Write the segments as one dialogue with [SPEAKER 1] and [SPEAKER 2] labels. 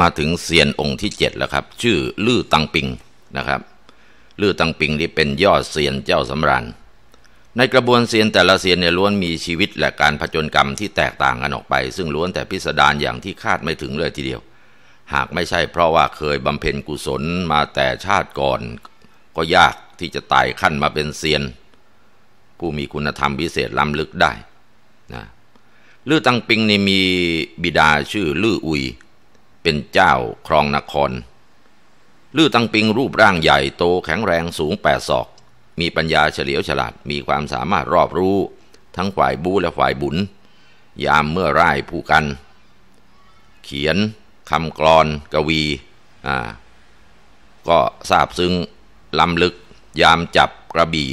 [SPEAKER 1] มาถึงเซียนองค์ที่เจ็ดแล้วครับ ชื่อลื่อตังปิงนะครับ ลื่อตังปิงนี่เป็นยอดเซียนเจ้าสำราญในกระบวนเซียนแต่ละเซียนเนี่ยล้วนมีชีวิตและการผจญกรรมที่แตกต่างกันออกไป ซึ่งล้วนแต่พิสดารอย่างที่คาดไม่ถึงเลยทีเดียว หากไม่ใช่เพราะว่าเคยบำเพ็ญกุศลมาแต่ชาติก่อน ก็ยากที่จะไต่ขั้นมาเป็นเซียน ผู้มีคุณธรรมพิเศษล้ำลึกได้นะลือตังปิงนี่มีบิดาชื่อลืออุยเป็นเจ้าครองนคร ลื่อตังปิงรูปร่างใหญ่โตแข็งแรงสูงแปดศอก มีปัญญาเฉลียวฉลาด มีความสามารถรอบรู้ ทั้งฝ่ายบูและฝ่ายบุญ ยามเมื่อร่ายผู้กัน เขียนคำกรอนกวี อ่า ก็ทราบซึ้งล้ำลึก ยามจับกระบี่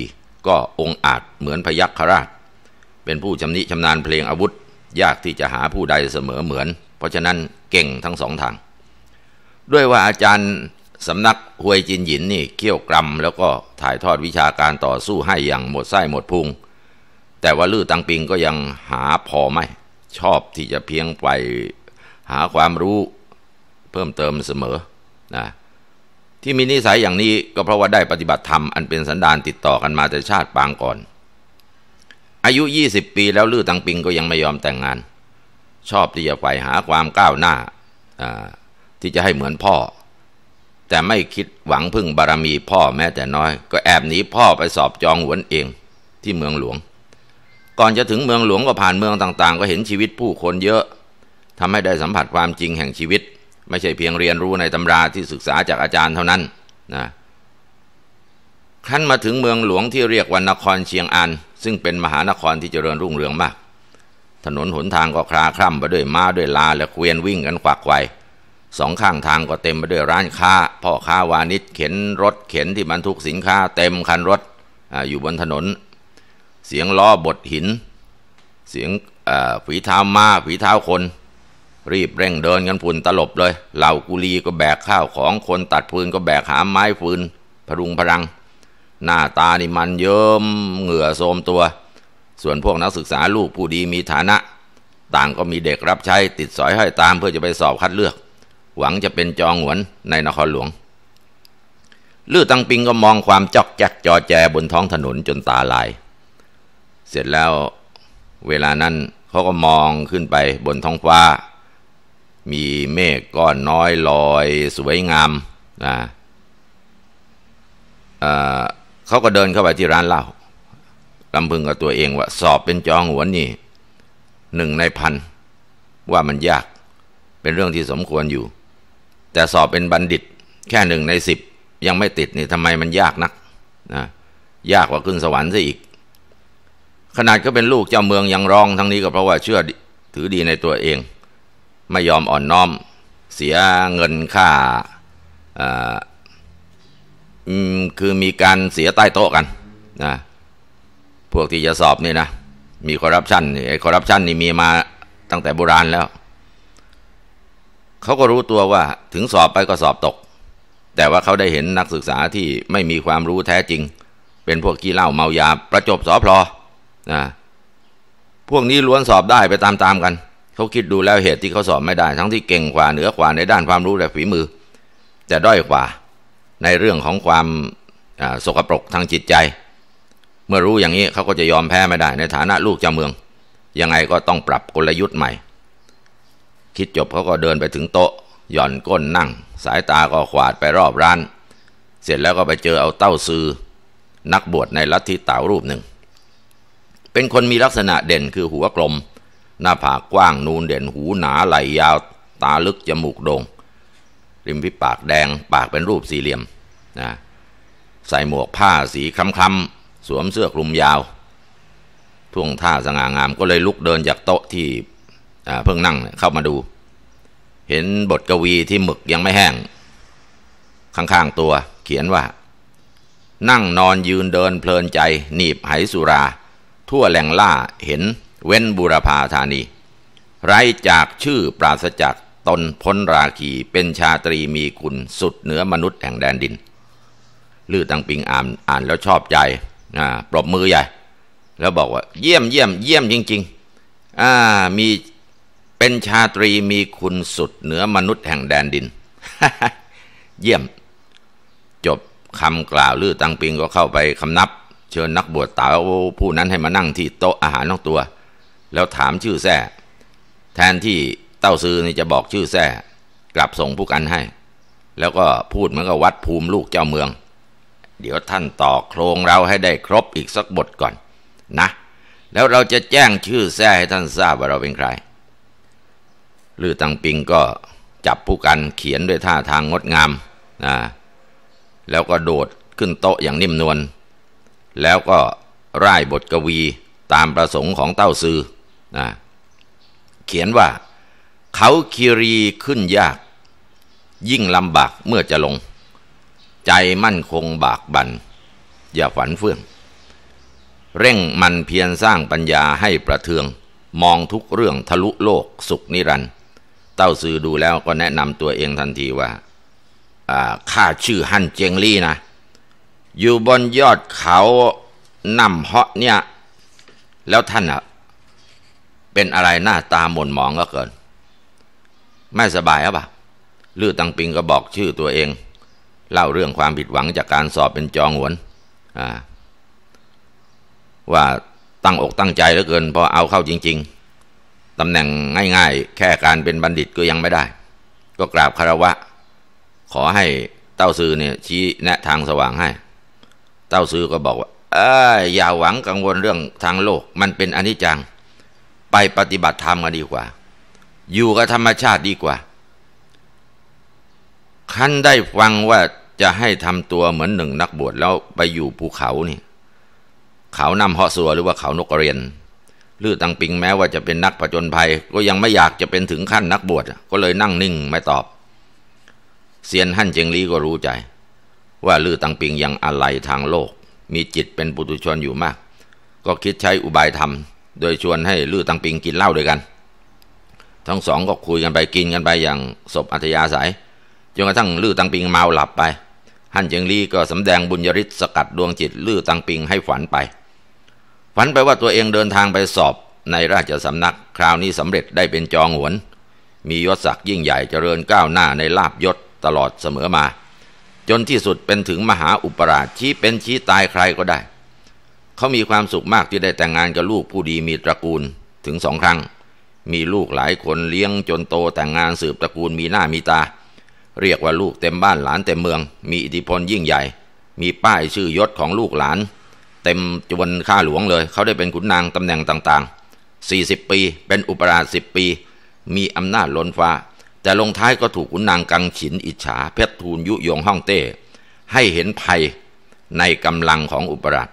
[SPEAKER 1] ก็องอาจเหมือนพยัคฆราช เป็นผู้ชำนิชำนาญเพลงอาวุธ ยากที่จะหาผู้ใดเสมอเหมือนเพราะฉะนั้นเก่งทั้งสองทาง ด้วยว่าอาจารย์สำนักหวยจินหยินนี่เขี้ยวกรมแล้วก็ถ่ายทอดวิชาการต่อสู้ให้อย่างหมดไส้หมดพุงแต่ว่าลื่อตังปิงก็ยังหาพอไม่ชอบที่จะเพียงไปหาความรู้เพิ่มเติมเสมอนะที่มีนิสัยอย่างนี้ก็เพราะว่าได้ปฏิบัติธรรมอันเป็นสันดานติดต่อกันมาแต่ชาติปางก่อน อายุ20 ปีแล้วลื่อตังปิงก็ยังไม่ยอมแต่งงานชอบที่จะใฝ่หาความก้าวหน้าที่จะให้เหมือนพ่อ แต่ไม่คิดหวังพึ่งบารมีพ่อแม้แต่น้อย ก็แอบหนีพ่อไปสอบจองหวนเองที่เมืองหลวง ก่อนจะถึงเมืองหลวงก็ผ่านเมืองต่างๆ ก็เห็นชีวิตผู้คนเยอะทำให้ได้สัมผัสความจริงแห่งชีวิต ไม่ใช่เพียงเรียนรู้ในตำราที่ศึกษาจากอาจารย์เท่านั้นนะขั้นมาถึงเมืองหลวงที่เรียกว่านครเชียงอันซึ่งเป็นมหานครที่เจริญรุ่งเรืองมากถนนหนทางก็คลาคล่ำไปด้วยม้าด้วยลาและเกวียนวิ่งกันขวักไวสองข้างทางก็เต็มไปด้วยร้านค้าพ่อค้าวานิชเข็นรถเข็นที่บรรทุกสินค้าเต็มคันรถออยู่บนถนน เสียงล้อบดหิน เสียงฝีเท้ามา้าฝีเท้าคน รีบเร่งเดินกันพุ่นตลบเลย เหล่ากุลีก็แบกข้าวของคนตัดฟืนก็แบกหามไม้ฟืนพรุงพรัง หน้าตานี่มันเยิ้มเหงื่อโทมตัวส่วนพวกนักศึกษาลูกผู้ดีมีฐานะ ต่างก็มีเด็กรับใช้ติดสอยห้อยตาม เพื่อจะไปสอบคัดเลือก หวังจะเป็นจองหวนในนครหลวงลื่ตังปิงก็มองความจอกแจ๊กจอแจบนท้องถนนจนตาลาย เสร็จแล้วเวลานั้นเขาก็มองขึ้นไปบนท้องฟ้า มีเมฆก้อนน้อยลอยสวยงามนะเขาก็เดินเข้าไปที่ร้านเหล้าลำพึงกับตัวเองว่าสอบเป็นจองหัวนี่หนึ่งในพันว่ามันยาก เป็นเรื่องที่สมควรอยู่ แต่สอบเป็นบัณฑิต แค่หนึ่งในสิบยังไม่ติดนี่ทำไมมันยากนักนะยากกว่าขึ้นสวรรค์ซะอีก ขนาดก็เป็นลูกเจ้าเมืองยังร้องทั้งนี้ก็เพราะว่าเชื่อถือดีในตัวเอง ไม่ยอมอ่อนน้อม เสียเงินค่าคือมีการเสียใต้โต๊ะกันนะพวกที่จะสอบนี่นะมีคอร์รัปชันไอ้คอร์รัปชันนี่มีมาตั้งแต่โบราณแล้ว เขาก็รู้ตัวว่าถึงสอบไปก็สอบตก แต่ว่าเขาได้เห็นนักศึกษาที่ไม่มีความรู้แท้จริง เป็นพวกกี้เหล้าเมายาประจบสอพลอนะพวกนี้ล้วนสอบได้ไปตาม ๆ กัน เขาคิดดูแล้วเหตุที่เขาสอบไม่ได้ ทั้งที่เก่งกว่า เหนือกว่าในด้านความรู้และฝีมือแต่ด้อยกว่าในเรื่องของความสกปรกทางจิตใจมื่อรู้อย่างนี้เขาก็จะยอมแพ้ไม่ได้ในฐานะลูกเจ้าเมือง ยังไงก็ต้องปรับกลยุทธ์ใหม่ คิดจบเขาก็เดินไปถึงโต๊ะ หย่อนก้นนั่ง สายตาก็ขวาดไปรอบร้าน เสร็จแล้วก็ไปเจอเอาเต้าซือนักบวชในลัทธิเต่ารูปหนึ่ง เป็นคนมีลักษณะเด่นคือหัวกลม หน้าผากกว้างนูนเด่นหูหนาไหลยาว ตาลึกจมูกโดง่งริมพิปากแดง ปากเป็นรูปสี่เหลี่ยมนะใส่หมวกผ้าสีคล้ำๆสวมเสื้อคลุมยาว ท่วงท่าสง่างามก็เลยลุกเดินจากโต๊ะที่เพิ่งนั่งเข้ามาดู เห็นบทกวีที่หมึกยังไม่แห้ง ข้างๆตัวเขียนว่า นั่งนอนยืนเดินเพลินใจ หนีบไหสุรา ทั่วแหล่งล่าเห็นเว้นบุรพาธานี ไรจากชื่อปราศจากตนพ้นราคีเป็นชาตรีมีคุณสุดเหนือมนุษย์แห่งแดนดินลือตังปิงอ่านอ่านแล้วชอบใจอ่าปรบมือใหญ่ แล้วบอกว่าเยี่ยมเยี่ยมเยี่ยมจริงๆอ่ามีเป็นชาตรีมีคุณสุดเหนือมนุษย์แห่งแดนดิน เยี่ยม จบคำกล่าวลือตังปิงก็เข้าไปคำนับ เชิญนักบวชตาาผู้นั้นให้มานั่งที่โต๊ะอาหารนอกตัว แล้วถามชื่อแท้แทนที่เต้าซือนี่จะบอกชื่อแท้กลับส่งผู้กันให้ แล้วก็พูดเหมือนกับวัดภูมิลูกเจ้าเมืองเดี๋ยวท่านต่อโครงเราให้ได้ครบอีกสักบทก่อนนะ แล้วเราจะแจ้งชื่อแท้ให้ท่านทราบว่าเราเป็นใครลือตังปิงก็จับผู้กันเขียนด้วยท่าทางงดงามนะแล้วก็โดดขึ้นโต๊ะอย่างนิ่มนวลแล้วก็ร่ายบทกวีตามประสงค์ของเต้าซือนะเขียนว่าเขาคีรีขึ้นยาก ยิ่งลำบากเมื่อจะลงใจมั่นคงบากบันอย่าฝันเฟื่องเร่งมันเพียรสร้างปัญญาให้ประเทือง มองทุกเรื่องทะลุโลกสุขนิรันต์เต้าซื้อดูแล้วก็แนะนำตัวเองทันทีว่าข้าชื่อฮั่นเจงลี่นะ อยู่บนยอดเขานำเหาะเนี่ย แล้วท่านอะเป็นอะไรหน้าตาหม่นหมองก็เกิน ไม่สบายหรือเปล่าลือตังปิงก็บอกชื่อตัวเองเล่าเรื่องความผิดหวังจากการสอบเป็นจองหวน ว่าตั้งอกตั้งใจเหลือเกินพอเอาเข้าจริง ๆตำแหน่งง่ายๆ แค่การเป็นบัณฑิตก็ยังไม่ได้ ก็กราบคารวะขอให้เต้าซือเนี่ย ชี้แนะทางสว่างให้ เต้าซือก็บอกว่าอออย่าหวังกังวลเรื่องทางโลก มันเป็นอนิจจัง ไปปฏิบัติธรรมกันดีกว่า อยู่กับธรรมชาติดีกว่าขั้นได้ฟังว่าจะให้ทำตัวเหมือนหนึ่งนักบวชแล้วไปอยู่ภูเขานี่เขานำห่อสัวหรือว่าเขานกกระเรียนลือตังปิงแม้ว่าจะเป็นนักผจญภัย ก็ยังไม่อยากจะเป็นถึงขั้นนักบวชก็เลยนั่งนิ่งไม่ตอบเซียนหั่นเจียงลีก็รู้ใจว่าลือตังปิงยังอะไรทางโลก มีจิตเป็นปุถุชนอยู่มาก ก็คิดใช้อุบายทำโดยชวนให้ลือตังปิงกินเหล้าด้วยกันทั้งสองก็คุยกันไปกินกันไปอย่างศพอัธยาศัยจนกระทั่งลือตังปิงเมาหลับไปฮั่นเจียงลี่ก็สำแดงบุญยริศสกัดดวงจิตลื้อตังปิงให้ฝันไป ฝันไปว่าตัวเองเดินทางไปสอบ ในราชสำนักคราวนี้สำเร็จได้เป็นจองหวน มียศศักดิ์ยิ่งใหญ่เจริญก้าวหน้าในลาบยศตลอดเสมอมา จนที่สุดเป็นถึงมหาอุปราชชี้เป็นชี้ตายใครก็ได้ เขามีความสุขมากที่ได้แต่งงานกับลูกผู้ดีมีตระกูลถึงสองครั้ง มีลูกหลายคนเลี้ยง จนโตแต่งงานสืบตระกูลมีหน้ามีตาเรียกว่าลูกเต็มบ้านหลานเต็มเมือง มีอิทธิพลยิ่งใหญ่ มีป้ายชื่อยศของลูกหลาน เต็มจวนข้าหลวงเลย เขาได้เป็นขุนนางตำแหน่งต่างๆ 40 ปีเป็นอุปราชสิปี มีอำนาจล้นฟ้า แต่ลงท้ายก็ถูกขุนนางกังฉินอิจฉาเพชรทูลยุยงฮ่องเต้ ให้เห็นภัยในกำลังของอุปราช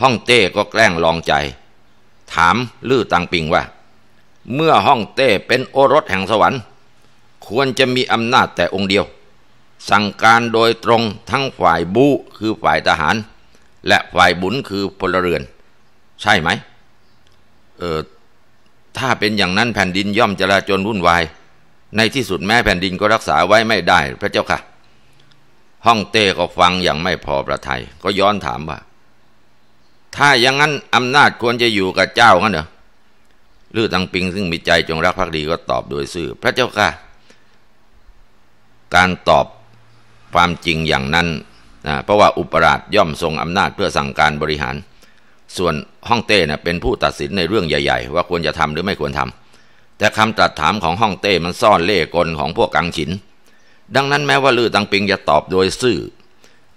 [SPEAKER 1] ฮ่องเต้ก็แกล้งลองใจ ถามลื่อตังปิงว่า เมื่อฮ่องเต้เป็นโอรสแห่งสวรรค์ควรจะมีอำนาจแต่องค์เดียว สั่งการโดยตรงทั้งฝ่ายบูคือฝ่ายทหาร และฝ่ายบุญคือพลเรือน ใช่ไหมเออถ้าเป็นอย่างนั้นแผ่นดินย่อมจะลาจนวุ่นวาย ในที่สุดแม่แผ่นดินก็รักษาไว้ไม่ได้ พระเจ้าค่ะ ห้องเต้ก็ฟังอย่างไม่พอประทัย ก็ย้อนถามว่า ถ้าอย่างนั้นอำนาจควรจะอยู่กับเจ้างั้นเหรอลือตังปิงซึ่งมีใจจงรักภักดีก็ตอบโดยซื่อ พระเจ้าค่ะการตอบความจริงอย่างนั้นนะเพราะว่าอุปราชย่อมทรงอำนาจเพื่อสั่งการบริหาร ส่วนฮ่องเต้นะเป็นผู้ตัดสินในเรื่องใหญ่ ๆ ว่าควรจะทำหรือไม่ควรทำ แต่คำตรัสถามของฮ่องเต้มันซ่อนเล่กลของพวกกังฉิน ดังนั้นแม้ว่าลือตังปิงจะตอบโดยซื่อ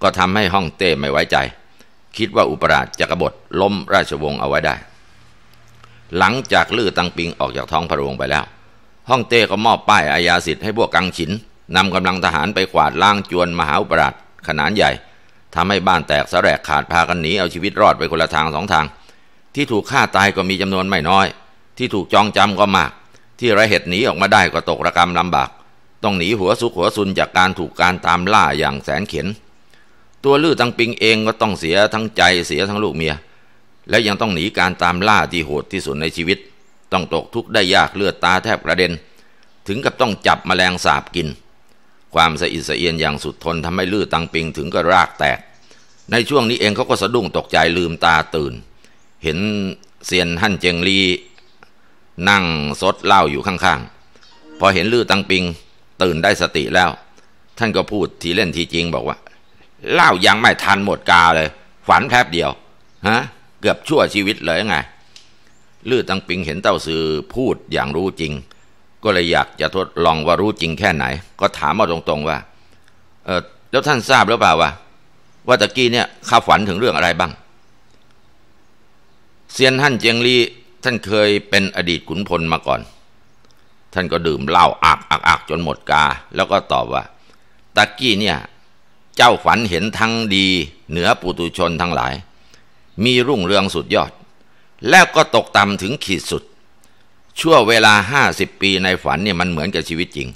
[SPEAKER 1] ก็ทำให้ฮ่องเต้ไม่ไว้ใจ คิดว่าอุปราชจะกบฏล้มราชวงศ์เอาไว้ได้ หลังจากลือตังปิงออกจากท้องพระโรงไปแล้วฮ่องเต้ก็มอบป้ายอาญาสิทธิ์ให้พวกกังฉินนำกำลังทหารไปขวาดล้างจวนมหาอุปราชขนาดใหญ่ ทำให้บ้านแตกสแสรกขาดพากันหนีเอาชีวิตรอดไปคนละทางสองทาง ที่ถูกฆ่าตายก็มีจำนวนไม่น้อย ที่ถูกจองจำก็มาก ที่ระเหตุหนีออกมาได้ก็ตกระกรรมลำบาก ต้องหนีหัวสุกหัวซุนจากการถูกการตามล่าอย่างแสนเข็นตัวลือตังปิงเองก็ต้องเสียทั้งใจเสียทั้งลูกเมีย และยังต้องหนีการตามล่าที่โหดที่สุดในชีวิต ต้องตกทุกข์ได้ยากเลือดตาแทบกระเด็น ถึงกับต้องจับมแมลงสาบกินความสะอิดสะเอียนอย่างสุดทนทำให้ลือตังปิงถึงก็รากแตก ในช่วงนี้เองเขาก็สะดุ้งตกใจลืมตาตื่น เห็นเซียนหั่นเจงลีนั่งซดเหล้าอยู่ข้างๆ พอเห็นลือตังปิง ตื่นได้สติแล้ว ท่านก็พูดทีเล่นทีจริงบอกว่าเหล้ายังไม่ทันหมดกาเลยฝันแพบเดียวฮะเกือบชั่วชีวิตเลยไงลือตังปิงเห็นเต้าซือพูดอย่างรู้จริงก็เลยอยากจะทดลองว่ารู้จริงแค่ไหน ก็ถามมาตรงๆ ว่าเออแล้วท่านทราบหรือเปล่าวะว่าตะกี้เนี่ยข้าฝันถึงเรื่องอะไรบ้าง เซียนท่านเจียงลีท่านเคยเป็นอดีตขุนพลมาก่อน ท่านก็ดื่มเหล้าอักอักอักจนหมดกา แล้วก็ตอบว่า ตะกี้เนี่ยเจ้าฝันเห็นทั้งดี เหนือปุตุชนทั้งหลาย มีรุ่งเรืองสุดยอด แล้วก็ตกต่ำถึงขีดสุดชั่วเวลาห้าสิบปีในฝันเนี่ยมันเหมือนกับชีวิตจริง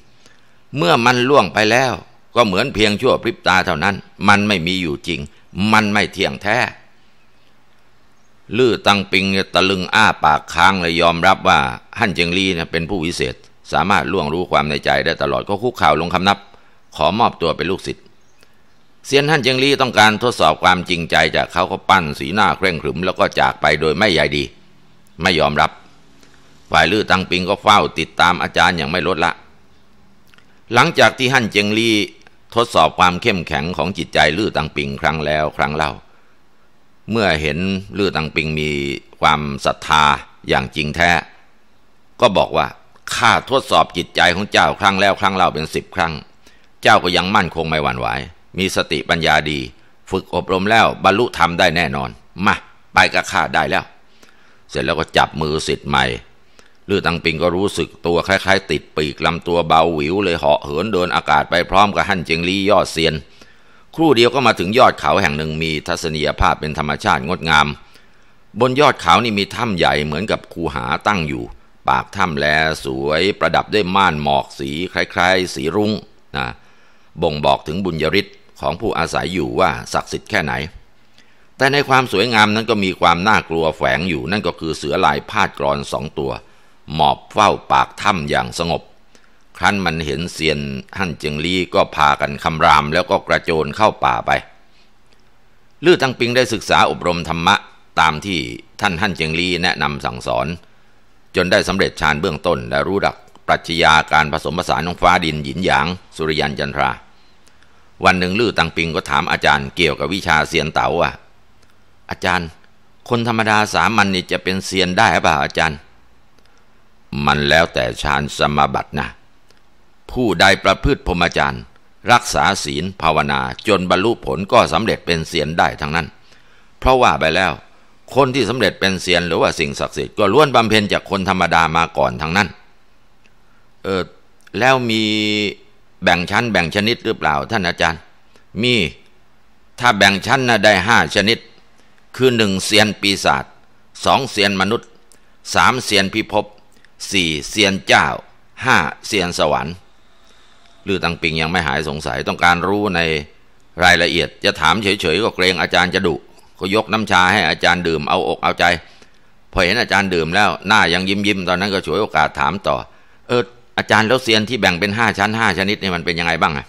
[SPEAKER 1] เมื่อมันล่วงไปแล้วก็เหมือนเพียงชั่วพริบตาเท่านั้น มันไม่มีอยู่จริง มันไม่เที่ยงแท้ลื่อตังปิงตะลึงอ้าปากค้างเลยยอมรับว่าฮั่นเจิงลีเนี่ยเป็นผู้วิเศษ สามารถล่วงรู้ความในใจได้ตลอดก็คุกเข่าลงคำนับ ขอมอบตัวเป็นลูกศิษย์เซียนฮั่นเจียงลีต้องการทดสอบความจริงใจ จากเขาก็ปั้นสีหน้าเคร่งขรึมแล้วก็จากไปโดยไม่ใยดี ไม่ยอมรับฝ่ายลือตังปิงก็เฝ้าติดตามอาจารย์อย่างไม่ลดละ หลังจากที่ฮั่นเจียงลี่ทดสอบความเข้มแข็งของจิตใจลือตังปิงครั้งแล้ว ครั้งเล่า เมื่อเห็นลือตังปิงมีความศรัทธาอย่างจริงแท้ ก็บอกว่าข้าทดสอบจิตใจของเจ้า ครั้งแล้วครั้งเล่าเป็นสิบครั้ง เจ้าก็ยังมั่นคงไม่หวั่นไหว มีสติปัญญาดี ฝึกอบรมแล้ว บรรลุธรรมได้แน่นอน มาไปกับข้าได้แล้ว เสร็จแล้วก็จับมือสิทธิ์ใหม่ลือตังปิงก็รู้สึกตัว คล้ายๆติดปีก ลำตัวเบาหวิวเลยเหาะเหินเดินอากาศไปพร้อมกับหั่นเจียงลี่ยอดเซียน ครู่เดียวก็มาถึงยอดเขาแห่งหนึ่งมีทัศนียภาพเป็นธรรมชาติงดงาม บนยอดเขานี่มีถ้ำใหญ่เหมือนกับคูหาตั้งอยู่ ปากถ้ำแลสวย ประดับด้วยม่านหมอกสีคล้ายๆ สีรุ้งนะบ่งบอกถึงบุญยริศของผู้อาศัยอยู่ว่าศักดิ์สิทธิ์แค่ไหน แต่ในความสวยงามนั้นก็มีความน่ากลัวแฝงอยู่นั่นก็คือเสือลายพาดกรอนสองตัวหมอบเฝ้าปากถ้ำอย่างสงบ ครั้นมันเห็นเซียนหั่นเจิงลี่ก็พากันคำรามแล้วก็กระโจนเข้าป่าไป ลือตังปิงได้ศึกษาอบรมธรรมะ ตามที่ท่านหั่นเจิงลี่แนะนำสั่งสอน จนได้สำเร็จฌานเบื้องต้นและรู้ดักปรัชญาการผสมผสานของฟ้าดินหยินหยางสุริยันจันทรา วันหนึ่งลือตังปิงก็ถามอาจารย์ เกี่ยวกับวิชาเซียนเต๋าอ่ะ อาจารย์ คนธรรมดาสามัญนนี่จะเป็นเซียนได้หรือเปล่าอาจารย์มันแล้วแต่ฌานสมาบัตินะผู้ใดประพฤติพรหมจรรย์ รักษาศีลภาวนา จนบรรลุผลก็สำเร็จเป็นเซียนได้ทั้งนั้น เพราะว่าไปแล้ว คนที่สำเร็จเป็นเซียนหรือว่าสิ่งศักดิ์สิทธิ์ก็ล้วนบำเพ็ญจากคนธรรมดามาก่อนทั้งนั้น เออแล้วมีแบ่งชั้นแบ่งชนิดหรือเปล่าท่านอาจารย์ มีถ้าแบ่งชั้นนะได้ห้าชนิด คือหนึ่งเซียนปีศาจสองเซียนมนุษย์สามเซียนพิภพสี่เซียนเจ้าห้าเซียนสวรรค์ลือตังปิงยังไม่หายสงสัยต้องการรู้ในรายละเอียด จะถามเฉยๆ ก็เกรงอาจารย์จะดุก็ยกน้ำชาให้อาจารย์ดื่มเอาอกเอาใจพอเห็นอาจารย์ดื่มแล้ว หน้ายังยิ้มยิ้มตอนนั้นก็ฉวยโอกาสถามต่อ เอออาจารย์แล้วเซียนที่แบ่งเป็นห้าชั้นห้าชนิดนี่มันเป็นยังไงบ้างอ่ะ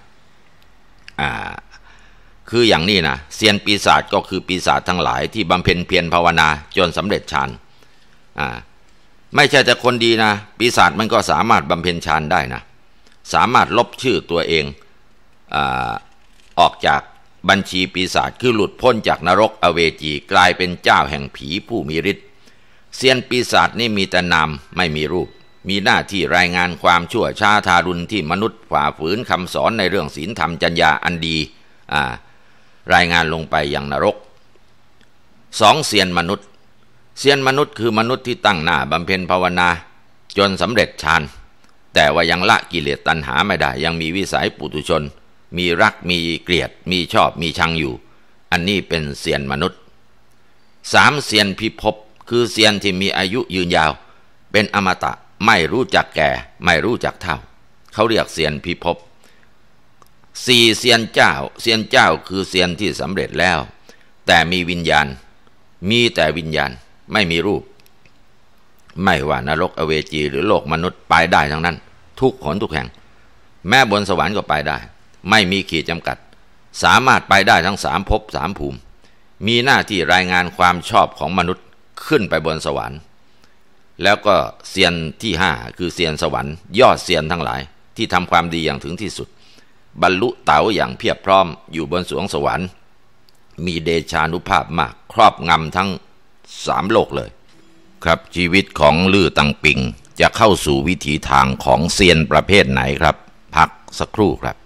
[SPEAKER 1] อ่าคืออย่างนี้นะเซียนปีศาจก็คือปีศาจทั้งหลายที่บำเพ็ญเพียรภาวนาจนสำเร็จฌานอ่าไม่ใช่แต่คนดีนะ ปีศาจมันก็สามารถบำเพ็ญฌานได้นะ สามารถลบชื่อตัวเอง อออกจากบัญชีปีศาจคือหลุดพ้นจากนรกอเวจีกลายเป็นเจ้าแห่งผีผู้มีฤทธิ์เซียนปีศาจนี่มีแต่นามไม่มีรูป มีหน้าที่รายงานความชั่วชาทารุณที่มนุษย์ ฝ่าฝืนคำสอนในเรื่องศีลธรรมจัญญาอันดีรายงานลงไปยังนรกสองเซียนมนุษย์เซียนมนุษย์คือมนุษย์ที่ตั้งหน้าบำเพ็ญภาวนา จนสำเร็จฌาน แต่ว่ายังละกิเลสตัณหาไม่ได้ยังมีวิสัยปุถุชน มีรักมีเกลียดมีชอบมีชังอยู่ อันนี้เป็นเซียนมนุษย์ สามเซียนพิภพคือเซียนที่มีอายุยืนยาว เป็นอมตะไม่รู้จักแก่ไม่รู้จักเท่า เขาเรียกเซียนพิภพสี่เซียนเจ้าเซียนเจ้าคือเซียนที่สำเร็จแล้ว แต่มีวิญญาณ มีแต่วิญญาณไม่มีรูป ไม่ว่านรกอเวจีหรือโลกมนุษย์ไปได้ทั้งนั้น ทุกขนทุกแห่งแม้บนสวรรค์ก็ไปได้ ไม่มีขีดจำกัด สามารถไปได้ทั้งสามภพสามภูมิ มีหน้าที่รายงานความชอบของมนุษย์ขึ้นไปบนสวรรค์ แล้วก็เซียนที่ห้าคือเซียนสวรรค์ยอดเซียนทั้งหลายที่ทำความดีอย่างถึงที่สุด บรรลุเต๋าอย่างเพียบพร้อมอยู่บนสวงสวรรค์ มีเดชานุภาพมากครอบงำทั้งสามโลกเลยครับชีวิตของลือตังปิงจะเข้าสู่วิถีทางของเซียนประเภทไหนครับ พักสักครู่ครับ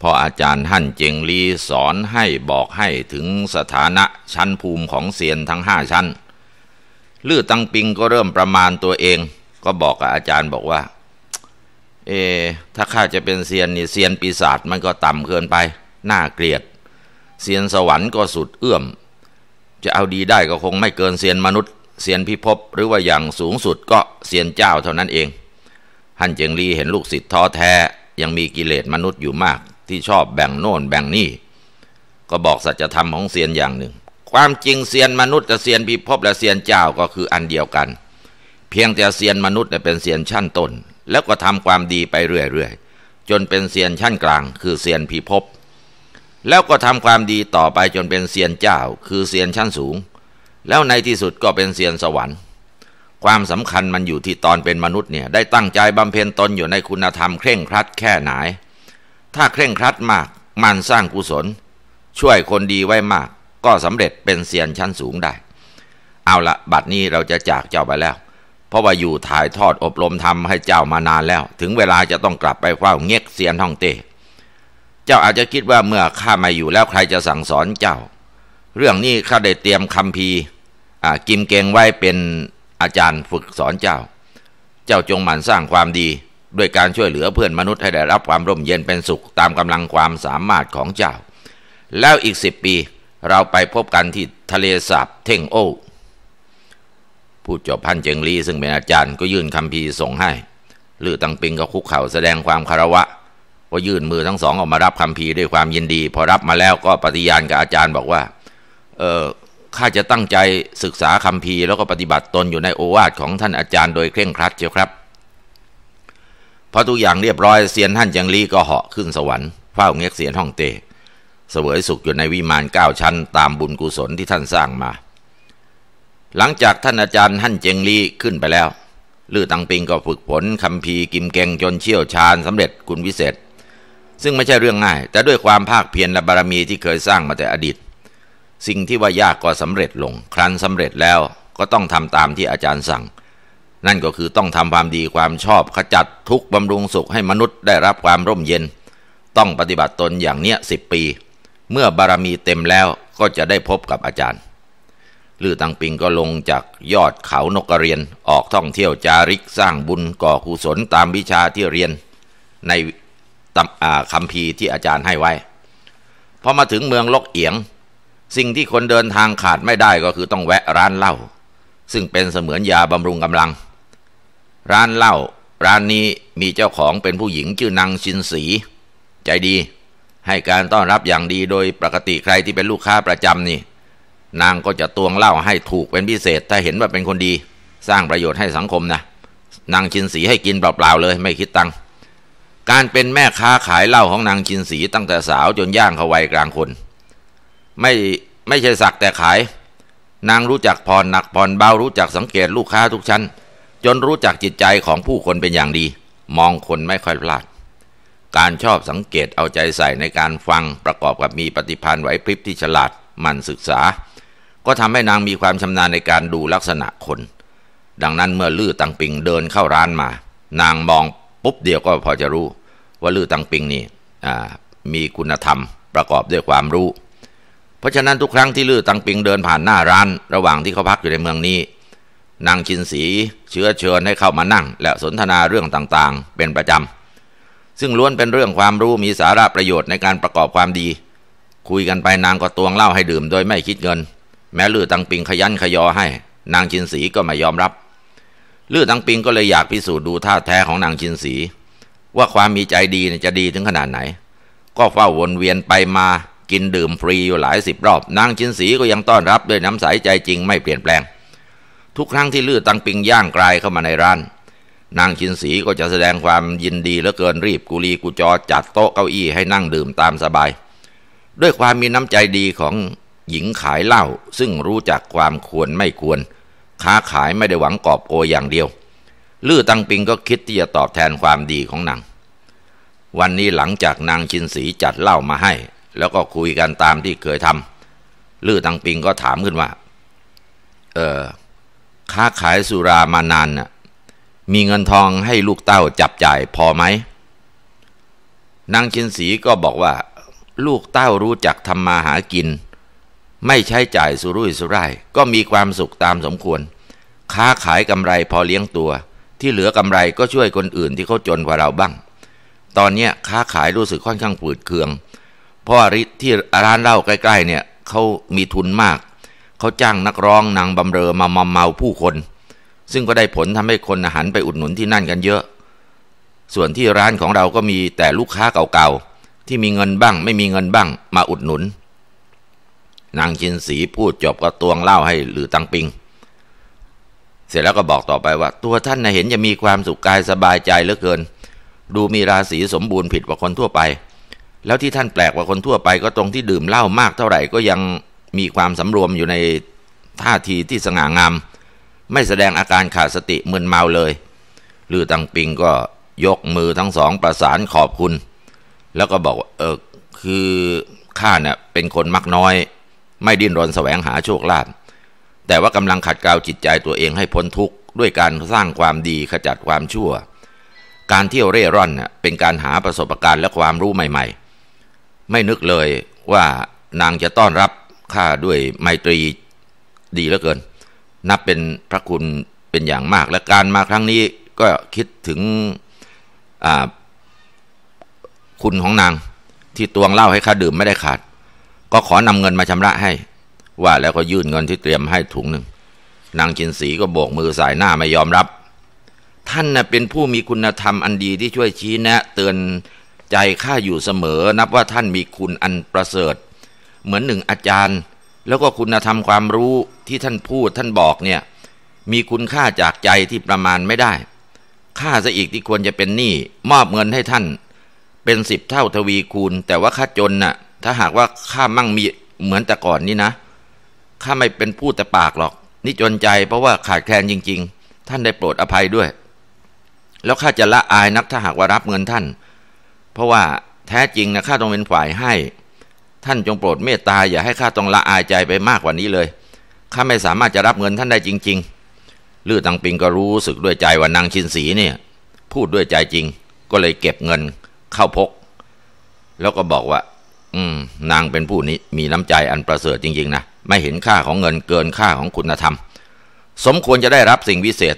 [SPEAKER 1] พออาจารย์หั่นเจงลีสอนให้บอกให้ถึงสถานะชั้นภูมิของเซียนทั้งห้าชั้น ลือตังปิงก็เริ่มประมาณตัวเอง ก็บอกกับอาจารย์บอกว่า เอ ถ้าข้าจะเป็นเซียนนี่เซียนปีศาจมันก็ต่ำเกินไป น่าเกลียดเซียนสวรรค์ก็สุดเอื้อมจะเอาดีได้ก็คงไม่เกินเซียนมนุษย์เซียนพิภพหรือว่าอย่างสูงสุดก็เซียนเจ้าเท่านั้นเองฮั่นเจียงลีเห็นลูกศิษย์ท้อแท้ยังมีกิเลสมนุษย์อยู่มากที่ชอบแบ่งโน่นแบ่งนี่ก็บอกสัจธรรมของเซียนอย่างหนึ่ง ความจริงเซียนมนุษย์กับเซียนพิภพและเซียนเจ้าก็คืออันเดียวกัน เพียงแต่เซียนมนุษย์เป็นเซียนชั้นต้นแล้วก็ทำความดีไปเรื่อยๆจนเป็นเซียนชั้นกลางคือเซียนพิภพแล้วก็ทำความดีต่อไปจนเป็นเซียนเจ้าคือเซียนชั้นสูง แล้วในที่สุดก็เป็นเซียนสวรรค์ ความสำคัญมันอยู่ที่ตอนเป็นมนุษย์เนี่ยได้ตั้งใจบำเพ็ญตนอยู่ในคุณธรรมเคร่งครัดแค่ไหนถ้าเคร่งครัดมากมันสร้างกุศล ช่วยคนดีไว้มากก็สำเร็จเป็นเซียนชั้นสูงได้ เอาละบัดนี้เราจะจากเจ้าไปแล้ว เพราะว่าอยู่ถ่ายทอดอบรมทำให้เจ้ามานานแล้ว ถึงเวลาจะต้องกลับไปเฝ้าเง็กเซียนท่องเต้จ้าอาจจะคิดว่าเมื่อข้ามาอยู่แล้วใครจะสั่งสอนเจ้า เรื่องนี้ข้าได้เตรียมคำพีกิมเกงไว้เป็นอาจารย์ฝึกสอนเจ้า เจ้าจงหมั่นสร้างความดีด้วยการช่วยเหลือเพื่อนมนุษย์ให้ได้รับความร่มเย็นเป็นสุขตามกำลังความสามารถของเจ้า แล้วอีกสิบปีเราไปพบกันที่ทะเลสาบเท่งโอ้ผู้จบพันเจงลีซึ่งเป็นอาจารย์ก็ยื่นคำพีส่งให้ลือตังปิงก็คุกเข่าแสดงความคารวะก็ยื่นมือทั้ง สอง ออกมารับคำพีด้วยความยินดี พอรับมาแล้วก็ปฏิญาณกับอาจารย์บอกว่า เออข้าจะตั้งใจศึกษาคำพีแล้วก็ปฏิบัติตนอยู่ในโอวาทของท่านอาจารย์โดยเคร่ง ครัดเชียวครับพอทุก อย่างเรียบร้อยเซียน ท่านจังลี่ก็เหาะขึ้นสวรรค์เฝ้าเง็กเสียนห้องเตเสวยสุขอยู่ในวิมานเก้าชั้น ตามบุญกุศลที่ท่านสร้างมา หลังจากท่านอาจารย์ท่านเจงลีขึ้นไปแล้วลือตังปิงก็ฝึกผลคำพีกิมเกงจนเชี่ยวชาญสำเร็จคุณวิเศษซึ่งไม่ใช่เรื่องง่าย แต่ด้วยความภาคเพียรและบารมีที่เคยสร้างมาแต่อดีต สิ่งที่ว่า ยากก็สำเร็จลง ครั้นสำเร็จแล้วก็ต้องทำตามที่อาจารย์สั่ง นั่นก็คือต้องทำความดีความชอบขจัดทุกบำรุงสุขให้มนุษย์ได้รับความร่มเย็น ต้องปฏิบัติตนอย่างเนี้ยสิปี เมื่อบารมีเต็มแล้วก็จะได้พบกับอาจารย์ ลือตังปิงก็ลงจากยอดเขานกกรเรียนออกท่องเที่ยวจาริกสร้างบุญก่อกุศลตามวิชาที่เรียนในคำพีที่อาจารย์ให้ไว้ พอมาถึงเมืองลกเอียง สิ่งที่คนเดินทางขาดไม่ได้ก็คือต้องแวะร้านเหล้าซึ่งเป็นเสมือนยาบำรุงกำลัง ร้านเหล้าร้านนี้มีเจ้าของเป็นผู้หญิง ชื่อนางชินสี ใจดี ให้การต้อนรับอย่างดีโดยปกติใครที่เป็นลูกค้าประจำนี่ นางก็จะตวงเหล้าให้ถูกเป็นพิเศษ ถ้าเห็นว่าเป็นคนดี สร้างประโยชน์ให้สังคมนะนางชินสีให้กินเปล่าๆเลย ไม่คิดตังค์การเป็นแม่ค้าขายเหล้าของนางชินสีตั้งแต่สาวจนย่างเขาวัยกลางคน ไม่ไม่ใช่สักแต่ขาย นางรู้จักผ่อนหนักผ่อนเบารู้จักสังเกตลูกค้าทุกชั้น จนรู้จักจิตใจของผู้คนเป็นอย่างดี มองคนไม่ค่อยพลาด การชอบสังเกตเอาใจใส่ในการฟังประกอบกับมีปฏิพันธ์ไหวพริบที่ฉลาดมันศึกษา ก็ทำให้นางมีความชำนาญในการดูลักษณะคน ดังนั้นเมื่อลื่อตังปิงเดินเข้าร้านมา นางมองปุ๊บเดียวก็พอจะรู้ว่าลือตังปิงนี่มีคุณธรรมประกอบด้วยความรู้ เพราะฉะนั้นทุกครั้งที่ลือตังปิงเดินผ่านหน้าร้านระหว่างที่เขาพักอยู่ในเมืองนี้ นางชินสีเชื้อเชิญให้เข้ามานั่ง และสนทนาเรื่องต่างๆ เป็นประจำซึ่งล้วนเป็นเรื่องความรู้มีสาระประโยชน์ในการประกอบความดี คุยกันไปนางก็ตวงเหล้าให้ดื่มโดยไม่คิดเงิน แม้ลือตังปิงขยันขยอให้ นางชินสีก็ไม่ยอมรับลืออตังปิงก็เลยอยากพิสูจน์ดูท่าแท้ของนางชินสี ว่าความมีใจดีจะดีถึงขนาดไหน ก็เฝ้าวนเวียนไปมากินดื่มฟรีอยู่หลายสิบรอบ นางชินสีก็ยังต้อนรับด้วยน้ำใสใจจริงไม่เปลี่ยนแปลง ทุกครั้งที่ลืออตังปิงย่างกลายเข้ามาในร้าน นางชินสีก็จะแสดงความยินดีเหลือเกินรีบกุลีกุจอจัดโต๊ะเก้าอี้ให้นั่งดื่มตามสบาย ด้วยความมีน้ำใจดีของหญิงขายเหล้าซึ่งรู้จักความควรไม่ควรค้าขายไม่ได้หวังกอบโกยอย่างเดียวลื่อตังปิงก็คิดที่จะตอบแทนความดีของนาง วันนี้หลังจากนางชินสีจัดเหล้ามาให้ แล้วก็คุยกันตามที่เคยทำลื่อตังปิงก็ถามขึ้นว่า เออค้าขายสุรามานานน่ะ มีเงินทองให้ลูกเต้าจับจ่ายพอไหม นางชินสีก็บอกว่า ลูกเต้ารู้จักทำมาหากินไม่ใช้จ่ายสุรุ่ยสุร่ายก็มีความสุขตามสมควร ค้าขายกำไรพอเลี้ยงตัว ที่เหลือกำไรก็ช่วยคนอื่นที่เขาจนกว่าเราบ้าง ตอนนี้ค้าขายรู้สึกค่อนข้างปืดเคืองเพราะที่ร้านเหล้าใกล้ๆเนี่ยเขามีทุนมากเขาจ้างนักร้องนางบำเรอมามาเมาผู้คน ซึ่งก็ได้ผลทำให้คนหันไปอุดหนุนที่นั่นกันเยอะ ส่วนที่ร้านของเราก็มีแต่ลูกค้าเก่าๆที่มีเงินบ้าง ไม่มีเงินบ้าง มาอุดหนุนนางชินสีพูดจบก็ตวงเล่าให้หรือตังปิง เสร็จแล้วก็บอกต่อไปว่าตัวท่านนะเห็นจะมีความสุขกายสบายใจเหลือเกิน ดูมีราศีสมบูรณ์ผิดกว่าคนทั่วไป แล้วที่ท่านแปลกกว่าคนทั่วไปก็ตรงที่ดื่มเหล้ามากเท่าไหร่ก็ยังมีความสำรวมอยู่ในท่าทีที่สง่างาม ไม่แสดงอาการขาดสติมึนเมาเลย หรือตังปิงก็ยกมือทั้งสองประสานขอบคุณ แล้วก็บอกเออคือข้าเนี่ยเป็นคนมักน้อยไม่ดิ้นรนแสวงหาโชคลาภแต่ว่ากำลังขัดเกลาจิตใจตัวเองให้พ้นทุกข์ ด้วยการสร้างความดีขจัดความชั่ว การเที่ยวเร่ร่อนเป็นการหาประสบการณ์และความรู้ใหม่ ๆ ไม่นึกเลยว่านางจะต้อนรับข้าด้วยไมตรีดีเหลือเกิน นับเป็นพระคุณเป็นอย่างมากและการมาครั้งนี้ก็คิดถึงคุณของนางที่ตวงเล่าให้ข้าดื่มไม่ได้ขาดก็ขอนำเงินมาชำระให้ ว่าแล้วก็ยื่นเงินที่เตรียมให้ถุงหนึ่งนางจินสีก็โบกมือสายหน้าไม่ยอมรับ ท่านนะ่ะเป็นผู้มีคุณธรรมอันดีที่ช่วยชี้แนะ เตือนใจข้าอยู่เสมอ นับว่าท่านมีคุณอันประเสริฐ เหมือนหนึ่งอาจารย์ แล้วก็คุณธรรมความรู้ที่ท่านพูดท่านบอกเนี่ยมีคุณค่าจากใจที่ประมาณไม่ได้ข้าจะอีกที่ควรจะเป็นหนี้มอบเงินให้ท่าน เป็นสิบเท่าทวีคูณ แต่ว่าข้าจนนะ่ะถ้าหากว่าข้ามั่งมีเหมือนแต่ก่อนนี่นะ ข้าไม่เป็นพูดแต่ปากหรอก นี่จนใจเพราะว่าขาดแคลนจริงๆ ท่านได้โปรดอภัยด้วย แล้วข้าจะละอายนักถ้าหากว่ารับเงินท่าน เพราะว่าแท้จริงนะข้าต้องเป็นฝ่ายให้ ท่านจงโปรดเมตตาอย่าให้ข้าต้องละอายใจไปมากกว่านี้เลย ข้าไม่สามารถจะรับเงินท่านได้จริงๆลื่อตังปิงก็รู้สึกด้วยใจว่านางชินสีเนี่ย พูดด้วยใจจริง ก็เลยเก็บเงิน เข้าพก แล้วก็บอกว่าอืมนางเป็นผู้นี้ มีน้ำใจอันประเสริฐจริงๆนะ ไม่เห็นค่าของเงินเกินค่าของคุณธรรม สมควรจะได้รับสิ่งวิเศษ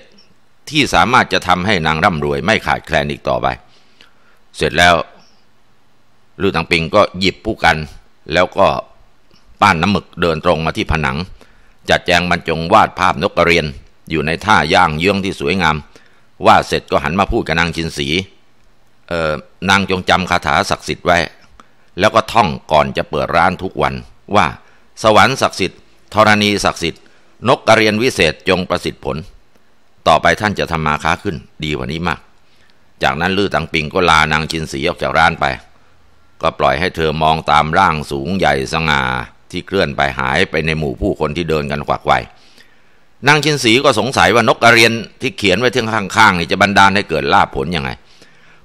[SPEAKER 1] ที่สามารถจะทำให้นางร่ำรวยไม่ขาดแคลนอีกต่อไป เสร็จแล้วลู่ตังปิงก็หยิบผู้กัน แล้วก็ป้านน้ำหมึกเดินตรงมาที่ผนัง จัดแจงบรรจงวาดภาพนกกระเรียน อยู่ในท่าย่างเยื้องที่สวยงามวาดเสร็จก็หันมาพูดกับนางชินสีเออนางจงจำคาถาศักดิ์สิทธิ์ไว้แล้วก็ท่องก่อนจะเปิดร้านทุกวันว่า สวรรค์ศักดิ์สิทธิ์ธรณีศักดิ์สิทธิ์ นกกระเรียนวิเศษจงประสิทธิ์ผล ต่อไปท่านจะทำมาค้าขึ้นดีกว่านี้มาก จากนั้นลือตังปิงก็ลานางจินสีออกจากร้านไป ก็ปล่อยให้เธอมองตามร่างสูงใหญ่สง่า ที่เคลื่อนไปหายไปในหมู่ผู้คนที่เดินกันขวักไขวนางชินสีก็สงสัยว่านกกระเรียนที่เขียนไว้ที่ข้างๆนี่จะบันดาลให้เกิดลาภผลยังไง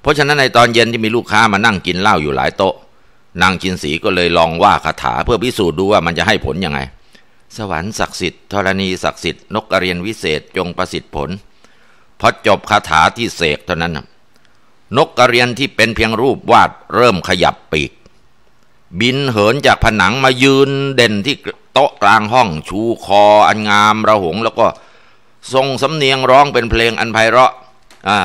[SPEAKER 1] เพราะฉะนั้นในตอนเย็นที่มีลูกค้ามานั่งกินเหล้าอยู่หลายโต๊ะนางชินสีก็เลยลองว่าคาถาเพื่อพิสูจน์ดูว่ามันจะให้ผลยังไง สวรรค์ศักดิ์สิทธิ์ธรณีศักดิ์สิทธิ์นกกระเรียนวิเศษจงประสิทธิ์ผล พอจบคาถาที่เสกเท่านั้นนกกระเรียนที่เป็นเพียงรูปวาดเริ่มขยับปีกบินเหินจากผนังมายืนเด่นที่โต๊ะกลางห้อง ชูคออันงามระหงแล้วก็ทรงสำเนียงร้องเป็นเพลงอันไพเราะอ่า